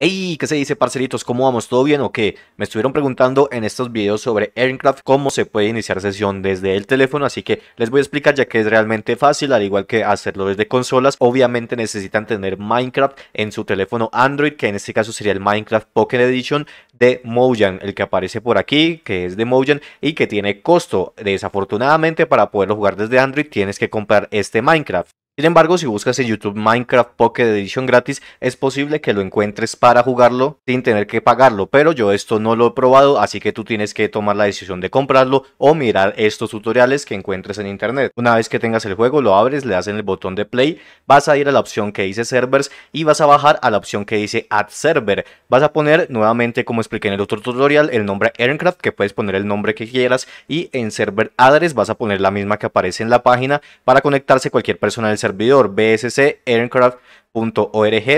Hey, ¿qué se dice, parcelitos? ¿Cómo vamos? ¿Todo bien o qué? Me estuvieron preguntando en estos videos sobre Aircraft, cómo se puede iniciar sesión desde el teléfono, así que les voy a explicar ya que es realmente fácil, al igual que hacerlo desde consolas. Obviamente necesitan tener Minecraft en su teléfono Android, que en este caso sería el Minecraft Pocket Edition de Mojang, el que aparece por aquí, que es de Mojang y que tiene costo. Desafortunadamente, para poderlo jugar desde Android tienes que comprar este Minecraft. Sin embargo, si buscas en YouTube Minecraft Pocket Edition gratis, es posible que lo encuentres para jugarlo sin tener que pagarlo, pero yo esto no lo he probado, así que tú tienes que tomar la decisión de comprarlo o mirar estos tutoriales que encuentres en internet. Una vez que tengas el juego, lo abres, le das en el botón de play, vas a ir a la opción que dice servers y vas a bajar a la opción que dice add server. Vas a poner nuevamente, como expliqué en el otro tutorial, el nombre Aircraft, que puedes poner el nombre que quieras y en server address vas a poner la misma que aparece en la página para conectarse cualquier persona del server servidor bscaircraft.org,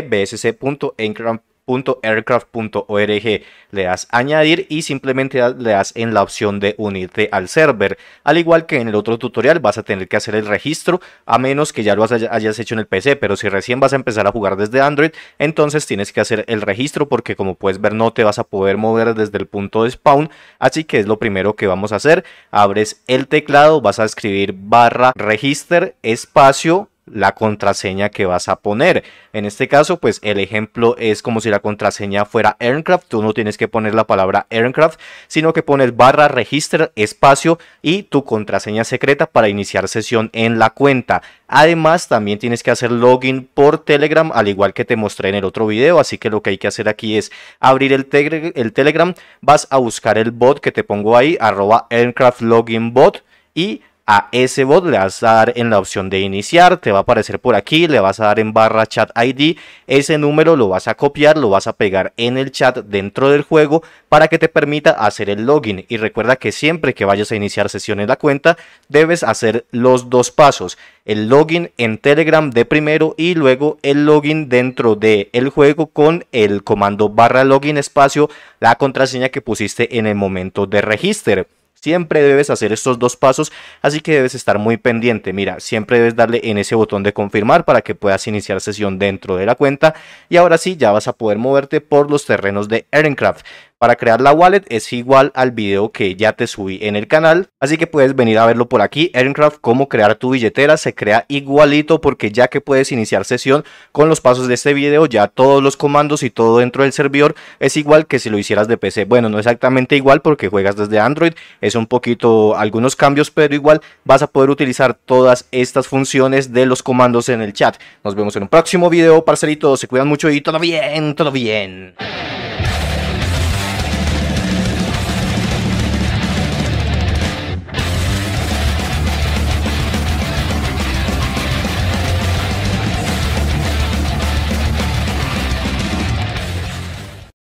bsc.aircraft.org. Le das añadir y simplemente le das en la opción de unirte al server. Al igual que en el otro tutorial vas a tener que hacer el registro a menos que ya lo hayas hecho en el PC, pero si recién vas a empezar a jugar desde Android, entonces tienes que hacer el registro porque como puedes ver no te vas a poder mover desde el punto de spawn, así que es lo primero que vamos a hacer. Abres el teclado, vas a escribir barra register espacio la contraseña que vas a poner. En este caso, pues el ejemplo es como si la contraseña fuera Aircraft, Tú no tienes que poner la palabra Aircraft, sino que pones barra register espacio y tu contraseña secreta para iniciar sesión en la cuenta. Además, también tienes que hacer login por Telegram, al igual que te mostré en el otro video. Así que lo que hay que hacer aquí es abrir el, Telegram, vas a buscar el bot que te pongo ahí, arroba Earncraft Login Bot y a ese bot le vas a dar en la opción de iniciar, te va a aparecer por aquí, le vas a dar en barra chat ID, ese número lo vas a copiar, lo vas a pegar en el chat dentro del juego para que te permita hacer el login y recuerda que siempre que vayas a iniciar sesión en la cuenta debes hacer los dos pasos, el login en Telegram de primero y luego el login dentro del el juego con el comando barra login espacio, la contraseña que pusiste en el momento de registrar. Siempre debes hacer estos dos pasos, así que debes estar muy pendiente. Mira, siempre debes darle en ese botón de confirmar para que puedas iniciar sesión dentro de la cuenta. Y ahora sí, ya vas a poder moverte por los terrenos de Erencraft. Para crear la wallet es igual al video que ya te subí en el canal, así que puedes venir a verlo por aquí. Craft cómo crear tu billetera, se crea igualito porque ya que puedes iniciar sesión con los pasos de este video, ya todos los comandos y todo dentro del servidor es igual que si lo hicieras de PC. Bueno, no exactamente igual porque juegas desde Android, es un poquito algunos cambios, pero igual vas a poder utilizar todas estas funciones de los comandos en el chat. Nos vemos en un próximo video, parceritos, se cuidan mucho y todo bien, todo bien.